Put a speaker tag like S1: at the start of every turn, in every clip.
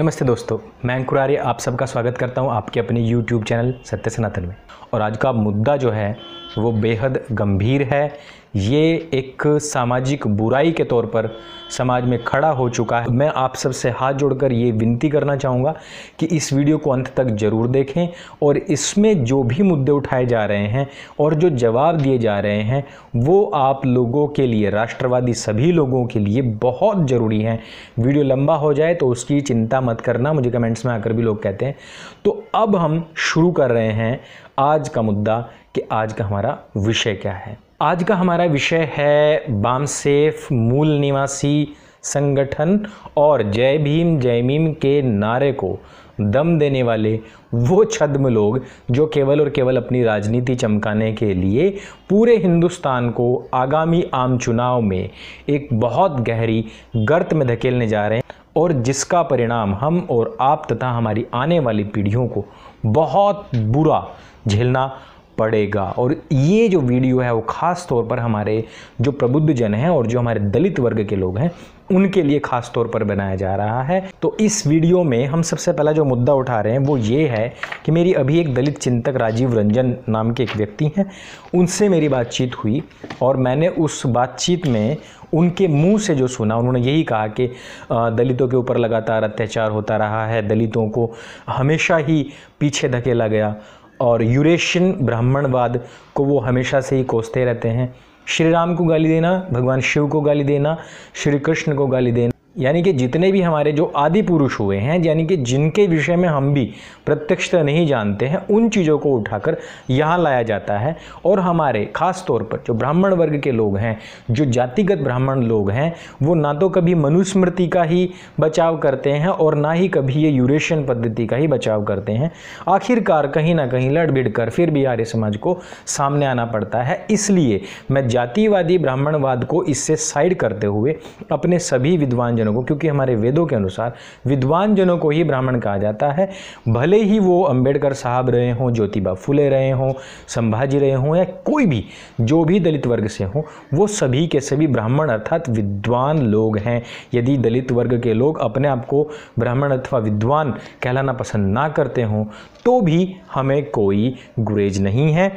S1: नमस्ते दोस्तों मैं अंकुर आर्य आप सबका स्वागत करता हूं आपके अपने YouTube चैनल सत्य सनातन में और आज का मुद्दा जो है वो बेहद गंभीर है ये एक सामाजिक बुराई के तौर पर समाज में खड़ा हो चुका है मैं आप सब से हाथ जोड़कर ये विनती करना चाहूँगा कि इस वीडियो को अंत तक ज़रूर देखें और इसमें जो भी मुद्दे उठाए जा रहे हैं और जो जवाब दिए जा रहे हैं वो आप लोगों के लिए राष्ट्रवादी सभी लोगों के लिए बहुत ज़रूरी हैं वीडियो लंबा हो जाए तो उसकी चिंता मत करना मुझे कमेंट्स में आकर भी लोग कहते हैं तो अब हम शुरू कर रहे हैं आज का मुद्दा कि आज का हमारा विषय क्या है आज का हमारा विषय है बामसेफ मूल निवासी संगठन और जय भीम जय भीम के नारे को दम देने वाले वो छद्म लोग जो केवल और केवल अपनी राजनीति चमकाने के लिए पूरे हिंदुस्तान को आगामी आम चुनाव में एक बहुत गहरी गर्त में धकेलने जा रहे हैं और जिसका परिणाम हम और आप तथा हमारी आने वाली पीढ़ियों को बहुत बुरा झेलना पड़ेगा और ये जो वीडियो है वो ख़ास तौर पर हमारे जो प्रबुद्ध जन हैं और जो हमारे दलित वर्ग के लोग हैं उनके लिए खास तौर पर बनाया जा रहा है तो इस वीडियो में हम सबसे पहला जो मुद्दा उठा रहे हैं वो ये है कि मेरी अभी एक दलित चिंतक राजीव रंजन नाम के एक व्यक्ति हैं उनसे मेरी बातचीत हुई और मैंने उस बातचीत में उनके मुंह से जो सुना उन्होंने यही कहा कि दलितों के ऊपर लगातार अत्याचार होता रहा है दलितों को हमेशा ही पीछे धकेला गया और यूरेशियन ब्राह्मणवाद को वो हमेशा से ही कोसते रहते हैं श्री राम को गाली देना भगवान शिव को गाली देना श्री कृष्ण को गाली देना यानी कि जितने भी हमारे जो आदि पुरुष हुए हैं यानी कि जिनके विषय में हम भी प्रत्यक्षता नहीं जानते हैं उन चीज़ों को उठाकर यहाँ लाया जाता है और हमारे खास तौर पर जो ब्राह्मण वर्ग के लोग हैं जो जातिगत ब्राह्मण लोग हैं वो ना तो कभी मनुस्मृति का ही बचाव करते हैं और ना ही कभी ये यूरेशियन पद्धति का ही बचाव करते हैं आखिरकार कहीं ना कहीं लड़ भिड़ कर फिर भी आर्य समाज को सामने आना पड़ता है इसलिए मैं जातिवादी ब्राह्मणवाद को इससे साइड करते हुए अपने सभी विद्वान जनों को क्योंकि हमारे वेदों के अनुसार विद्वान जनों को ही ब्राह्मण कहा जाता है भले ही वो अंबेडकर साहब रहे हों ज्योतिबा फुले रहे हों संभाजी रहे हों या कोई भी जो भी दलित वर्ग से हों वो सभी के सभी ब्राह्मण अर्थात विद्वान लोग हैं यदि दलित वर्ग के लोग अपने आप को ब्राह्मण अथवा विद्वान कहलाना पसंद ना करते हों तो भी हमें कोई गुरेज नहीं है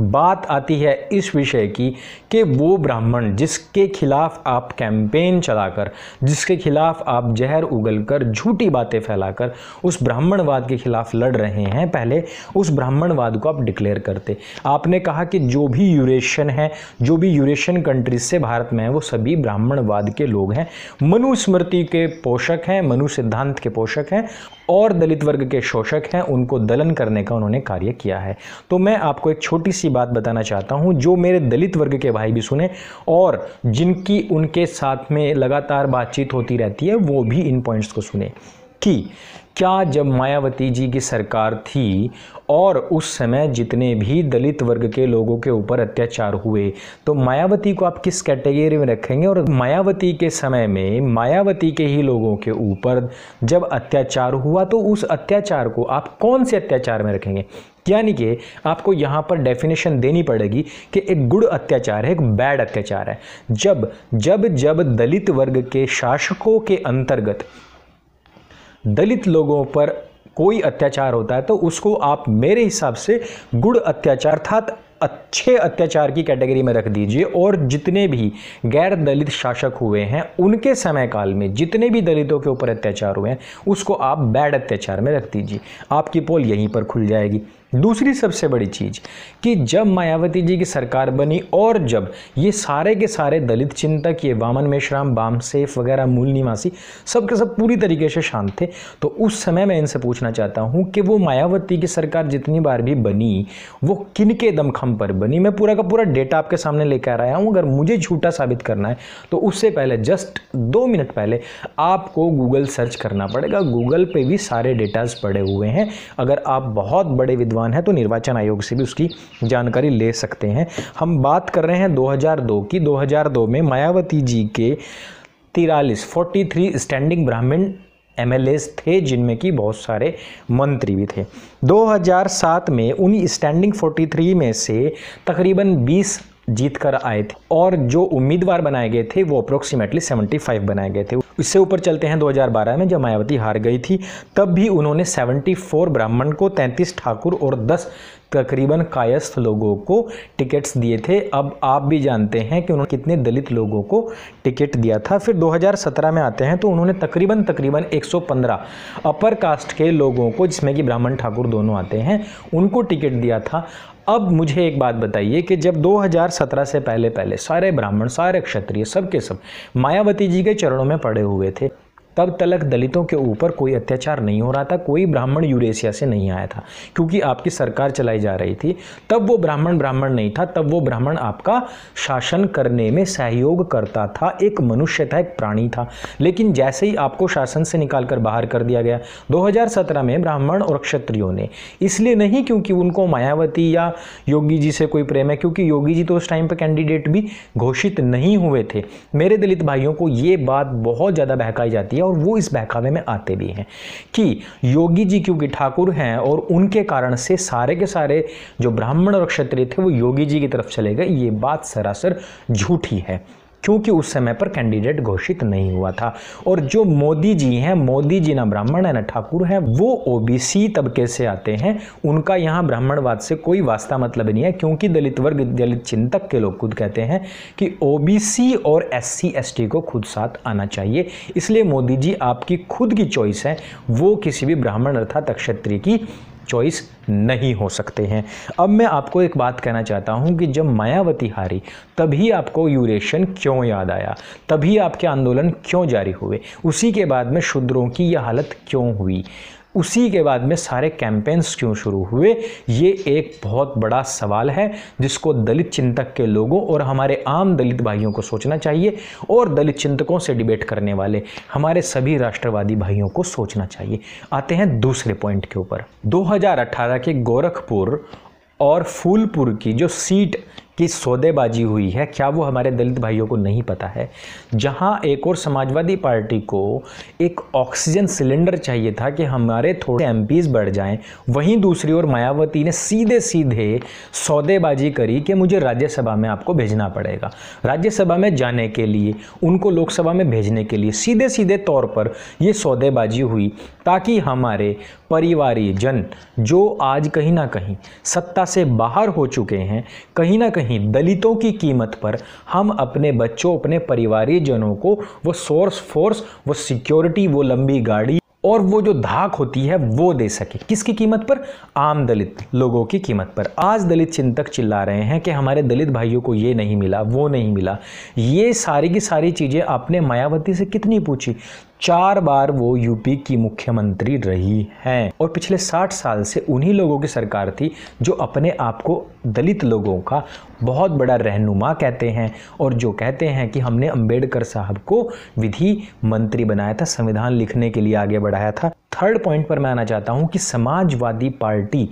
S1: बात आती है इस विषय की कि वो ब्राह्मण जिसके खिलाफ आप कैंपेन चलाकर जिसके खिलाफ आप जहर उगलकर झूठी बातें फैलाकर उस ब्राह्मणवाद के खिलाफ लड़ रहे हैं पहले उस ब्राह्मणवाद को आप डिक्लेयर करते आपने कहा कि जो भी यूरेशियन है जो भी यूरेशियन कंट्रीज से भारत में है वो सभी ब्राह्मणवाद के लोग हैं मनुस्मृति के पोषक हैं मनु सिद्धांत के पोषक हैं और दलित वर्ग के शोषक हैं उनको दलन करने का उन्होंने कार्य किया है तो मैं आपको एक छोटी सी बात बताना चाहता हूँ जो मेरे दलित वर्ग के भाई भी सुने और जिनकी उनके साथ में लगातार बातचीत होती रहती है वो भी इन पॉइंट्स को सुने कि क्या जब मायावती जी की सरकार थी और उस समय जितने भी दलित वर्ग के लोगों के ऊपर अत्याचार हुए तो मायावती को आप किस कैटेगरी में रखेंगे और मायावती के समय में मायावती के ही लोगों के ऊपर जब अत्याचार हुआ तो उस अत्याचार को आप कौन से अत्याचार में रखेंगे यानी कि आपको यहाँ पर डेफिनेशन देनी पड़ेगी कि एक गुड़ अत्याचार है एक बैड अत्याचार है जब जब जब दलित वर्ग के शासकों के अंतर्गत दलित लोगों पर कोई अत्याचार होता है तो उसको आप मेरे हिसाब से गुड़ अत्याचार अर्थात अच्छे अत्याचार की कैटेगरी में रख दीजिए और जितने भी गैर दलित शासक हुए हैं उनके समय काल में जितने भी दलितों के ऊपर अत्याचार हुए हैं उसको आप बैड अत्याचार में रख दीजिए आपकी पोल यहीं पर खुल जाएगी दूसरी सबसे बड़ी चीज कि जब मायावती जी की सरकार बनी और जब ये सारे के सारे दलित चिंतक ये वामन मेश्राम बाम सेफ वगैरह मूल निवासी सब के सब पूरी तरीके से शांत थे तो उस समय मैं इनसे पूछना चाहता हूँ कि वो मायावती की सरकार जितनी बार भी बनी वो किन के दमखम पर बनी मैं पूरा का पूरा डेटा आपके सामने लेकर आया हूँ अगर मुझे झूठा साबित करना है तो उससे पहले जस्ट दो मिनट पहले आपको गूगल सर्च करना पड़ेगा गूगल पर भी सारे डेटाज पड़े हुए हैं अगर आप बहुत बड़े विद्वान विद्यमान है तो निर्वाचन आयोग से भी उसकी जानकारी ले सकते हैं हम बात कर रहे हैं 2002 की 2002 में मायावती जी के तिरालीस फोर्टी स्टैंडिंग ब्राह्मण एम थे जिनमें कि बहुत सारे मंत्री भी थे 2007 में उन स्टैंडिंग 43 में से तकरीबन 20 जीत कर आए थे और जो उम्मीदवार बनाए गए थे वो अप्रोक्सीमेटली 75 बनाए गए थे इससे ऊपर चलते हैं 2012 में जब मायावती हार गई थी तब भी उन्होंने 74 ब्राह्मण को 33 ठाकुर और 10 तकरीबन कायस्थ लोगों को टिकट्स दिए थे अब आप भी जानते हैं कि उन्होंने कितने दलित लोगों को टिकट दिया था फिर 2017 में आते हैं तो उन्होंने तकरीबन तकरीबन 115 अपर कास्ट के लोगों को जिसमें कि ब्राह्मण ठाकुर दोनों आते हैं उनको टिकट दिया था अब मुझे एक बात बताइए कि जब 2017 से पहले पहले सारे ब्राह्मण सारे क्षत्रिय सब के सब मायावती जी के चरणों में पड़े हुए थे तब तलक दलितों के ऊपर कोई अत्याचार नहीं हो रहा था कोई ब्राह्मण यूरेशिया से नहीं आया था क्योंकि आपकी सरकार चलाई जा रही थी तब वो ब्राह्मण ब्राह्मण नहीं था तब वो ब्राह्मण आपका शासन करने में सहयोग करता था एक मनुष्य था एक प्राणी था लेकिन जैसे ही आपको शासन से निकाल कर बाहर कर दिया गया 2017 में ब्राह्मण और क्षत्रियों ने इसलिए नहीं क्योंकि उनको मायावती या योगी जी से कोई प्रेम है क्योंकि योगी जी तो उस टाइम पर कैंडिडेट भी घोषित नहीं हुए थे मेरे दलित भाइयों को ये बात बहुत ज़्यादा बहकाई जाती है किया और वो इस बहकावे में आते भी हैं कि योगी जी क्योंकि ठाकुर हैं और उनके कारण से सारे के सारे जो ब्राह्मण और क्षत्रिय थे वो योगी जी की तरफ चले गए ये बात सरासर झूठी है क्योंकि उस समय पर कैंडिडेट घोषित नहीं हुआ था और जो मोदी जी हैं मोदी जी ना ब्राह्मण है ना ठाकुर हैं वो ओबीसी तबके से आते हैं उनका यहाँ ब्राह्मणवाद से कोई वास्ता मतलब नहीं है क्योंकि दलित वर्ग दलित चिंतक के लोग खुद कहते हैं कि ओबीसी और एस टी को खुद साथ आना चाहिए इसलिए मोदी जी आपकी खुद की चॉइस है वो किसी भी ब्राह्मण अर्थात अक्षत्री की चॉइस नहीं हो सकते हैं अब मैं आपको एक बात कहना चाहता हूं कि जब मायावती हारी तभी आपको यूरेशन क्यों याद आया तभी आपके आंदोलन क्यों जारी हुए उसी के बाद में शूद्रों की यह हालत क्यों हुई उसी के बाद में सारे कैंपेन्स क्यों शुरू हुए ये एक बहुत बड़ा सवाल है जिसको दलित चिंतक के लोगों और हमारे आम दलित भाइयों को सोचना चाहिए और दलित चिंतकों से डिबेट करने वाले हमारे सभी राष्ट्रवादी भाइयों को सोचना चाहिए आते हैं दूसरे पॉइंट के ऊपर 2018 के गोरखपुर और फूलपुर की जो सीट की सौदेबाजी हुई है क्या वो हमारे दलित भाइयों को नहीं पता है जहां एक और समाजवादी पार्टी को एक ऑक्सीजन सिलेंडर चाहिए था कि हमारे थोड़े एम बढ़ जाएं वहीं दूसरी ओर मायावती ने सीधे सीधे सौदेबाजी करी कि मुझे राज्यसभा में आपको भेजना पड़ेगा राज्यसभा में जाने के लिए उनको लोकसभा में भेजने के लिए सीधे सीधे तौर पर ये सौदेबाजी हुई ताकि हमारे परिवारी जन जो आज कहीं ना कहीं सत्ता से बाहर हो चुके हैं कहीं ना कहीं नहीं दलितों की कीमत पर हम अपने बच्चों अपने जनों को वो सोर्स फोर्स वो सिक्योरिटी वो लंबी गाड़ी और वो जो धाक होती है वो दे सके किसकी कीमत पर आम दलित लोगों की कीमत पर आज दलित चिंतक चिल्ला रहे हैं कि हमारे दलित भाइयों को ये नहीं मिला वो नहीं मिला ये सारी की सारी चीज़ें आपने मायावती से कितनी पूछी चार बार वो यूपी की मुख्यमंत्री रही हैं और पिछले 60 साल से उन्हीं लोगों की सरकार थी जो अपने आप को दलित लोगों का बहुत बड़ा रहनुमा कहते हैं और जो कहते हैं कि हमने अंबेडकर साहब को विधि मंत्री बनाया था संविधान लिखने के लिए आगे बढ़ाया था थर्ड पॉइंट पर मैं आना चाहता हूं कि समाजवादी पार्टी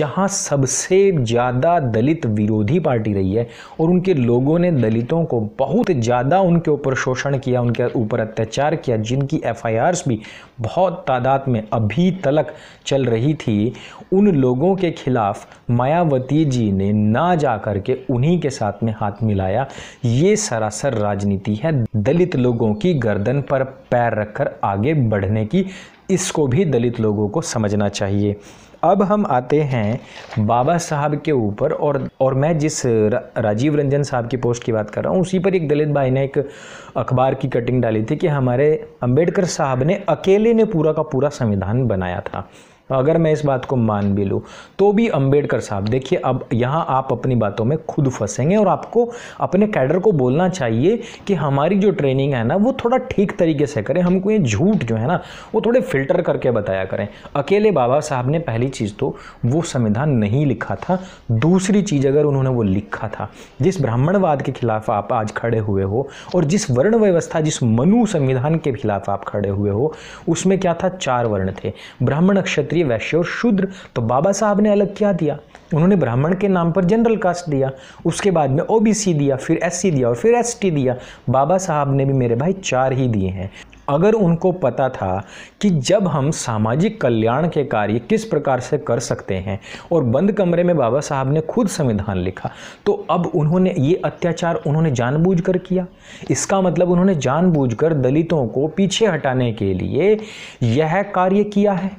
S1: जहां सबसे ज़्यादा दलित विरोधी पार्टी रही है और उनके लोगों ने दलितों को बहुत ज़्यादा उनके ऊपर शोषण किया उनके ऊपर अत्याचार किया जिनकी एफ भी बहुत तादाद में अभी तलक चल रही थी उन लोगों के खिलाफ मायावती जी ने ना जा करके उन्हीं के साथ में हाथ मिलाया ये सरासर राजनीति है दलित लोगों की गर्दन पर पैर रखकर आगे बढ़ने की इसको भी दलित लोगों को समझना चाहिए अब हम आते हैं बाबा साहब के ऊपर और और मैं जिस राजीव रंजन साहब की पोस्ट की बात कर रहा हूँ उसी पर एक दलित भाई ने एक अखबार की कटिंग डाली थी कि हमारे अंबेडकर साहब ने अकेले ने पूरा का पूरा संविधान बनाया था तो अगर मैं इस बात को मान भी लूँ तो भी अंबेडकर साहब देखिए अब यहाँ आप अपनी बातों में खुद फंसेंगे और आपको अपने कैडर को बोलना चाहिए कि हमारी जो ट्रेनिंग है ना वो थोड़ा ठीक तरीके से करें हमको ये झूठ जो है ना वो थोड़े फिल्टर करके बताया करें अकेले बाबा साहब ने पहली चीज़ तो वो संविधान नहीं लिखा था दूसरी चीज़ अगर उन्होंने वो लिखा था जिस ब्राह्मणवाद के खिलाफ आप आज खड़े हुए हो और जिस वर्ण व्यवस्था जिस मनु संविधान के खिलाफ आप खड़े हुए हो उसमें क्या था चार वर्ण थे ब्राह्मण क्षत्रिय क्षत्रिय वैश्य और शूद्र तो बाबा साहब ने अलग क्या दिया उन्होंने ब्राह्मण के नाम पर जनरल कास्ट दिया उसके बाद में ओबीसी दिया फिर एस दिया और फिर एस दिया बाबा साहब ने भी मेरे भाई चार ही दिए हैं अगर उनको पता था कि जब हम सामाजिक कल्याण के कार्य किस प्रकार से कर सकते हैं और बंद कमरे में बाबा साहब ने खुद संविधान लिखा तो अब उन्होंने ये अत्याचार उन्होंने जानबूझकर किया इसका मतलब उन्होंने जानबूझकर दलितों को पीछे हटाने के लिए यह कार्य किया है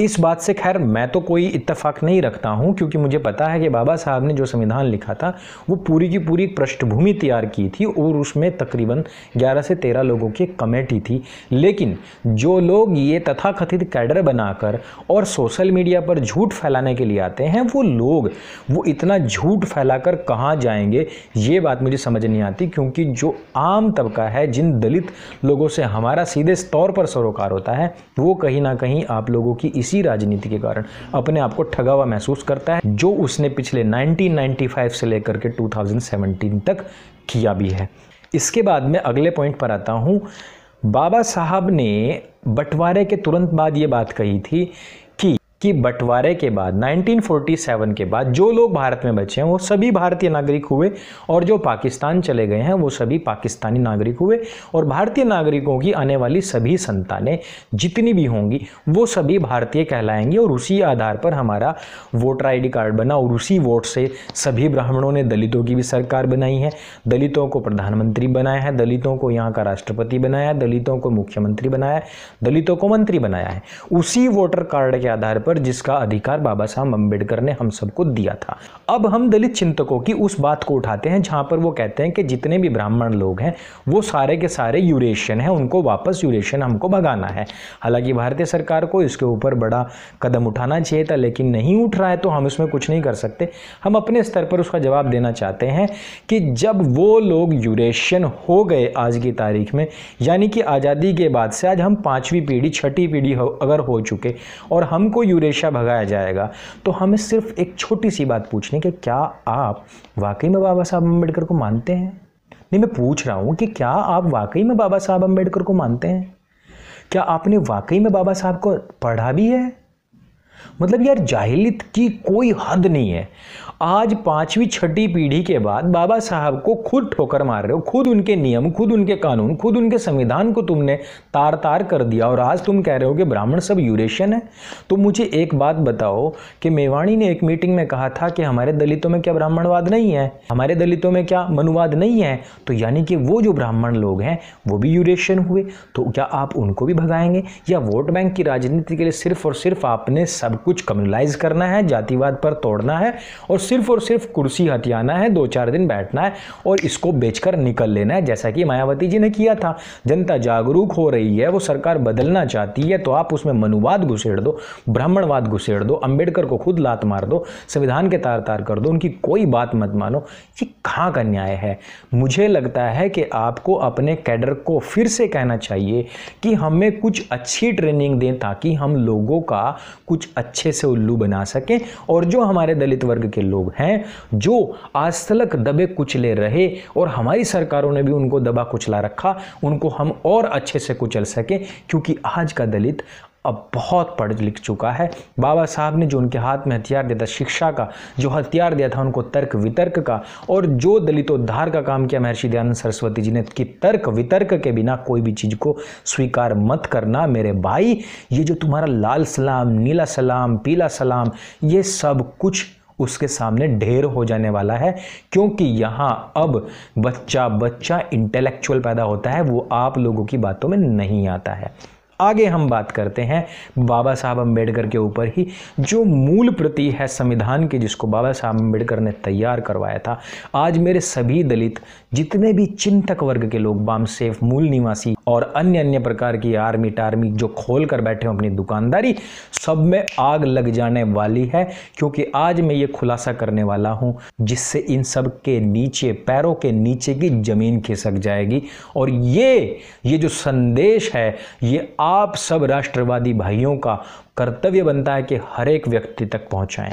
S1: इस बात से खैर मैं तो कोई इत्तेफाक नहीं रखता हूँ क्योंकि मुझे पता है कि बाबा साहब ने जो संविधान लिखा था वो पूरी की पूरी पृष्ठभूमि तैयार की थी और उसमें तकरीबन 11 से 13 लोगों की कमेटी थी लेकिन जो लोग ये तथाकथित कैडर बनाकर और सोशल मीडिया पर झूठ फैलाने के लिए आते हैं वो लोग वो इतना झूठ फैला कर कहाँ जाएंगे ये बात मुझे समझ नहीं आती क्योंकि जो आम तबका है जिन दलित लोगों से हमारा सीधे तौर पर सरोकार होता है वो कहीं ना कहीं आप लोगों की इसी राजनीति के कारण अपने आप को ठगा हुआ महसूस करता है जो उसने पिछले 1995 से लेकर के 2017 तक किया भी है इसके बाद मैं अगले पॉइंट पर आता हूँ बाबा साहब ने बंटवारे के तुरंत बाद ये बात कही थी कि बंटवारे के बाद 1947 के बाद जो लोग भारत में बचे हैं वो सभी भारतीय नागरिक हुए और जो पाकिस्तान चले गए हैं वो सभी पाकिस्तानी नागरिक हुए और भारतीय नागरिकों की आने वाली सभी संतानें जितनी भी होंगी वो सभी भारतीय कहलाएंगी और उसी आधार पर हमारा वोटर आई कार्ड बना और उसी वोट से सभी ब्राह्मणों ने दलितों की भी सरकार बनाई है दलितों को प्रधानमंत्री बनाया है दलितों को यहाँ का राष्ट्रपति बनाया है दलितों को मुख्यमंत्री बनाया है दलितों को मंत्री बनाया है उसी वोटर कार्ड के आधार पर पर जिसका अधिकार बाबा साहब अम्बेडकर ने हम सबको दिया था अब हम दलित चिंतकों की उस बात को उठाते हैं जहाँ पर वो कहते हैं कि जितने भी ब्राह्मण लोग हैं वो सारे के सारे यूरेशियन हैं उनको वापस यूरेशियन हमको भगाना है हालांकि भारतीय सरकार को इसके ऊपर बड़ा कदम उठाना चाहिए था लेकिन नहीं उठ रहा है तो हम इसमें कुछ नहीं कर सकते हम अपने स्तर पर उसका जवाब देना चाहते हैं कि जब वो लोग यूरेशियन हो गए आज की तारीख में यानी कि आज़ादी के बाद से आज हम पाँचवीं पीढ़ी छठी पीढ़ी अगर हो चुके और हमको यूरे रेशा भगाया जाएगा तो हमें सिर्फ एक छोटी सी बात पूछनी कि क्या आप वाकई में बाबा साहब अम्बेडकर को मानते हैं नहीं मैं पूछ रहा हूँ कि क्या आप वाकई में बाबा साहब अम्बेडकर को मानते हैं क्या आपने वाकई में बाबा साहब को पढ़ा भी है मतलब यार जाहिलियत की कोई हद नहीं है आज पांचवी छठी पीढ़ी के बाद बाबा साहब को खुद ठोकर मार रहे हो खुद उनके नियम खुद उनके कानून खुद उनके संविधान को तुमने तार तार कर दिया और आज तुम कह रहे हो कि ब्राह्मण सब यूरेशियन है तो मुझे एक बात बताओ कि मेवाणी ने एक मीटिंग में कहा था कि हमारे दलितों में क्या ब्राह्मणवाद नहीं है हमारे दलितों में क्या मनुवाद नहीं है तो यानी कि वो जो ब्राह्मण लोग हैं वो भी यूरेशियन हुए तो क्या आप उनको भी भगाएंगे या वोट बैंक की राजनीति के लिए सिर्फ और सिर्फ आपने सब कुछ कम्युनलाइज करना है जातिवाद पर तोड़ना है और सिर्फ और सिर्फ कुर्सी हथियाना है दो चार दिन बैठना है और इसको बेचकर निकल लेना है जैसा कि मायावती जी ने किया था जनता जागरूक हो रही है वो सरकार बदलना चाहती है तो आप उसमें मनुवाद घुसेड़ दो ब्राह्मणवाद घुसेड़ दो अंबेडकर को खुद लात मार दो संविधान के तार तार कर दो उनकी कोई बात मत मानो ये कहाँ का न्याय है मुझे लगता है कि आपको अपने कैडर को फिर से कहना चाहिए कि हमें कुछ अच्छी ट्रेनिंग दें ताकि हम लोगों का कुछ अच्छे से उल्लू बना सकें और जो हमारे दलित वर्ग के लोग लोग हैं जो आज तलक दबे कुचले रहे और हमारी सरकारों ने भी उनको दबा कुचला रखा उनको हम और अच्छे से कुचल सकें क्योंकि आज का दलित अब बहुत पढ़ लिख चुका है बाबा साहब ने जो उनके हाथ में हथियार दिया था शिक्षा का जो हथियार दिया था उनको तर्क वितर्क का और जो दलितोद्धार का काम किया महर्षि दयानंद सरस्वती जी ने कि तर्क वितर्क के बिना कोई भी चीज़ को स्वीकार मत करना मेरे भाई ये जो तुम्हारा लाल सलाम नीला सलाम पीला सलाम ये सब कुछ उसके सामने ढेर हो जाने वाला है क्योंकि यहाँ अब बच्चा बच्चा इंटेलेक्चुअल पैदा होता है वो आप लोगों की बातों में नहीं आता है आगे हम बात करते हैं बाबा साहब अम्बेडकर के ऊपर ही जो मूल प्रति है संविधान के जिसको बाबा साहब अम्बेडकर ने तैयार करवाया था आज मेरे सभी दलित जितने भी चिंतक वर्ग के लोग बामसेफ मूल निवासी और अन्य अन्य प्रकार की आर्मी टार्मी जो खोल कर बैठे हों अपनी दुकानदारी सब में आग लग जाने वाली है क्योंकि आज मैं ये खुलासा करने वाला हूँ जिससे इन सब के नीचे पैरों के नीचे की जमीन खिसक जाएगी और ये ये जो संदेश है ये आप सब राष्ट्रवादी भाइयों का कर्तव्य बनता है कि हर एक व्यक्ति तक पहुंचाएं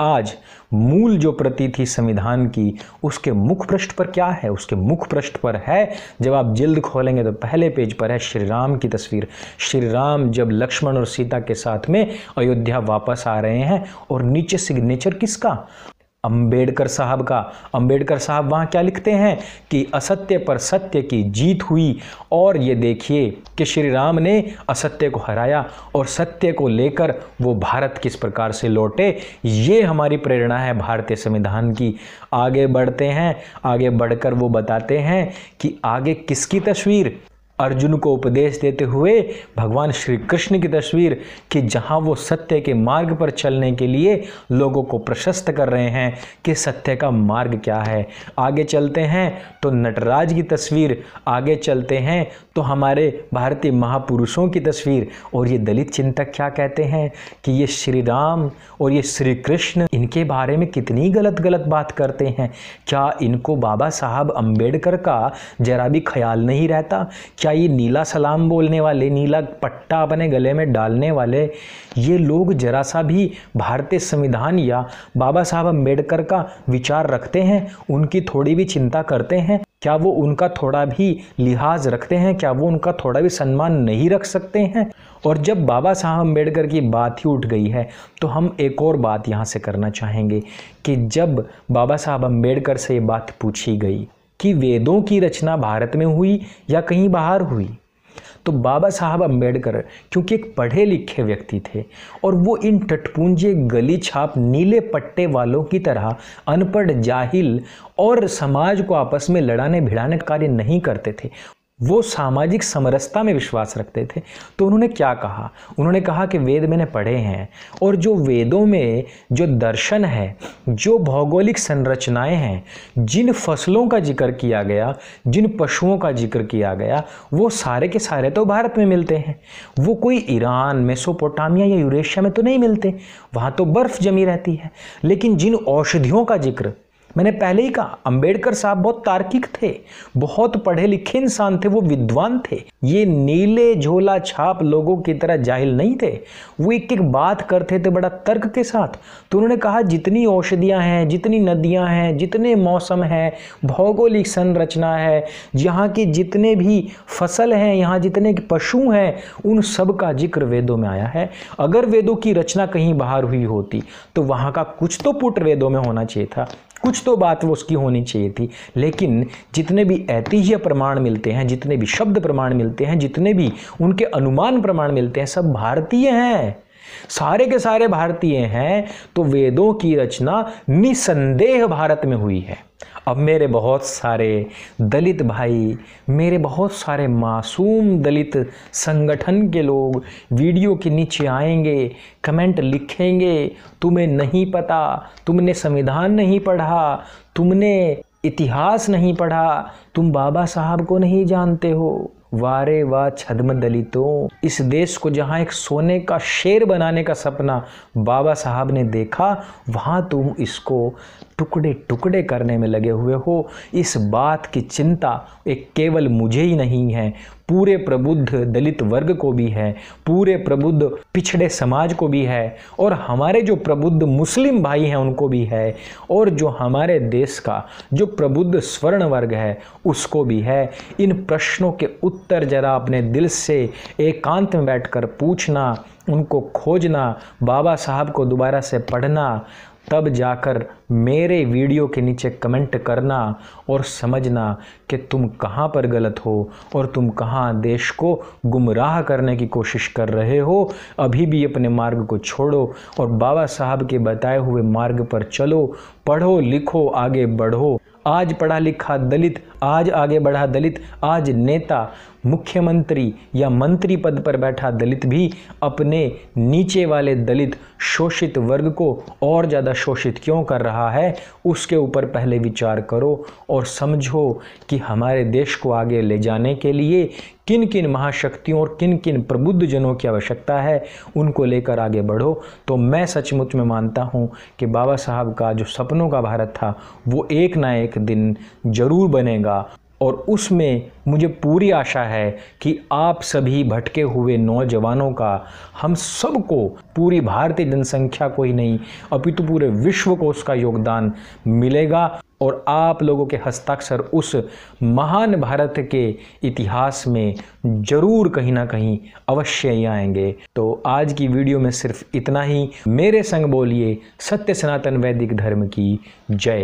S1: आज मूल जो प्रति थी संविधान की उसके मुख पृष्ठ पर क्या है उसके मुख पृष्ठ पर है जब आप जिल्द खोलेंगे तो पहले पेज पर है श्री राम की तस्वीर श्री राम जब लक्ष्मण और सीता के साथ में अयोध्या वापस आ रहे हैं और नीचे सिग्नेचर किसका अंबेडकर साहब का अंबेडकर साहब वहाँ क्या लिखते हैं कि असत्य पर सत्य की जीत हुई और ये देखिए कि श्री राम ने असत्य को हराया और सत्य को लेकर वो भारत किस प्रकार से लौटे ये हमारी प्रेरणा है भारतीय संविधान की आगे बढ़ते हैं आगे बढ़कर वो बताते हैं कि आगे किसकी तस्वीर अर्जुन को उपदेश देते हुए भगवान श्री कृष्ण की तस्वीर कि जहाँ वो सत्य के मार्ग पर चलने के लिए लोगों को प्रशस्त कर रहे हैं कि सत्य का मार्ग क्या है आगे चलते हैं तो नटराज की तस्वीर आगे चलते हैं तो हमारे भारतीय महापुरुषों की तस्वीर और ये दलित चिंतक क्या कहते हैं कि ये श्री राम और ये श्री कृष्ण इनके बारे में कितनी गलत गलत बात करते हैं क्या इनको बाबा साहब अम्बेडकर का जरा भी ख्याल नहीं रहता क्या क्या ये नीला सलाम बोलने वाले नीला पट्टा अपने गले में डालने वाले ये लोग जरा सा भी भारतीय संविधान या बाबा साहब अम्बेडकर का विचार रखते हैं उनकी थोड़ी भी चिंता करते हैं क्या वो उनका थोड़ा भी लिहाज रखते हैं क्या वो उनका थोड़ा भी सम्मान नहीं रख सकते हैं और जब बाबा साहब अम्बेडकर की बात ही उठ गई है तो हम एक और बात यहाँ से करना चाहेंगे कि जब बाबा साहब अम्बेडकर से ये बात पूछी गई कि वेदों की रचना भारत में हुई या कहीं बाहर हुई तो बाबा साहब अम्बेडकर क्योंकि एक पढ़े लिखे व्यक्ति थे और वो इन टटपूंजे गली छाप नीले पट्टे वालों की तरह अनपढ़ जाहिल और समाज को आपस में लड़ाने भिड़ाने का कार्य नहीं करते थे वो सामाजिक समरसता में विश्वास रखते थे तो उन्होंने क्या कहा उन्होंने कहा कि वेद मैंने पढ़े हैं और जो वेदों में जो दर्शन है जो भौगोलिक संरचनाएं हैं जिन फसलों का जिक्र किया गया जिन पशुओं का जिक्र किया गया वो सारे के सारे तो भारत में मिलते हैं वो कोई ईरान मेसोपोटामिया या यूरेशिया में तो नहीं मिलते वहाँ तो बर्फ़ जमी रहती है लेकिन जिन औषधियों का जिक्र मैंने पहले ही कहा अंबेडकर साहब बहुत तार्किक थे बहुत पढ़े लिखे इंसान थे वो विद्वान थे ये नीले झोला छाप लोगों की तरह जाहिल नहीं थे वो एक एक बात करते थे बड़ा तर्क के साथ तो उन्होंने कहा जितनी औषधियाँ हैं जितनी नदियाँ हैं जितने मौसम हैं भौगोलिक संरचना है यहाँ के जितने भी फसल हैं यहाँ जितने पशु हैं उन सब का जिक्र वेदों में आया है अगर वेदों की रचना कहीं बाहर हुई होती तो वहाँ का कुछ तो पुट वेदों में होना चाहिए था कुछ तो बात वो उसकी होनी चाहिए थी लेकिन जितने भी ऐतिह्य प्रमाण मिलते हैं जितने भी शब्द प्रमाण मिलते हैं जितने भी उनके अनुमान प्रमाण मिलते हैं सब भारतीय हैं सारे के सारे भारतीय हैं तो वेदों की रचना निसंदेह भारत में हुई है अब मेरे बहुत सारे दलित भाई मेरे बहुत सारे मासूम दलित संगठन के लोग वीडियो के नीचे आएंगे कमेंट लिखेंगे तुम्हें नहीं पता तुमने संविधान नहीं पढ़ा तुमने इतिहास नहीं पढ़ा तुम बाबा साहब को नहीं जानते हो वारे वाह छदम दलितों इस देश को जहाँ एक सोने का शेर बनाने का सपना बाबा साहब ने देखा वहाँ तुम इसको टुकड़े टुकड़े करने में लगे हुए हो इस बात की चिंता एक केवल मुझे ही नहीं है पूरे प्रबुद्ध दलित वर्ग को भी है पूरे प्रबुद्ध पिछड़े समाज को भी है और हमारे जो प्रबुद्ध मुस्लिम भाई हैं उनको भी है और जो हमारे देश का जो प्रबुद्ध स्वर्ण वर्ग है उसको भी है इन प्रश्नों के उत्तर जरा अपने दिल से एकांत में बैठकर पूछना उनको खोजना बाबा साहब को दोबारा से पढ़ना तब जाकर मेरे वीडियो के नीचे कमेंट करना और समझना कि तुम कहाँ पर गलत हो और तुम कहाँ देश को गुमराह करने की कोशिश कर रहे हो अभी भी अपने मार्ग को छोड़ो और बाबा साहब के बताए हुए मार्ग पर चलो पढ़ो लिखो आगे बढ़ो आज पढ़ा लिखा दलित आज आगे बढ़ा दलित आज नेता मुख्यमंत्री या मंत्री पद पर बैठा दलित भी अपने नीचे वाले दलित शोषित वर्ग को और ज़्यादा शोषित क्यों कर रहा है उसके ऊपर पहले विचार करो और समझो कि हमारे देश को आगे ले जाने के लिए किन किन महाशक्तियों और किन किन प्रबुद्ध जनों की आवश्यकता है उनको लेकर आगे बढ़ो तो मैं सचमुच में मानता हूँ कि बाबा साहब का जो सपनों का भारत था वो एक ना एक दिन ज़रूर बनेगा और उसमें मुझे पूरी आशा है कि आप सभी भटके हुए नौजवानों का हम सबको पूरी भारतीय जनसंख्या को ही नहीं अपितु पूरे विश्व को उसका योगदान मिलेगा और आप लोगों के हस्ताक्षर उस महान भारत के इतिहास में ज़रूर कहीं ना कहीं अवश्य ही आएंगे तो आज की वीडियो में सिर्फ इतना ही मेरे संग बोलिए सत्य सनातन वैदिक धर्म की जय